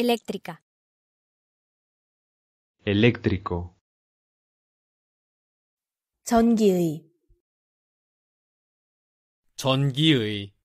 eléctrica. Eléctrico. 전기의 전기의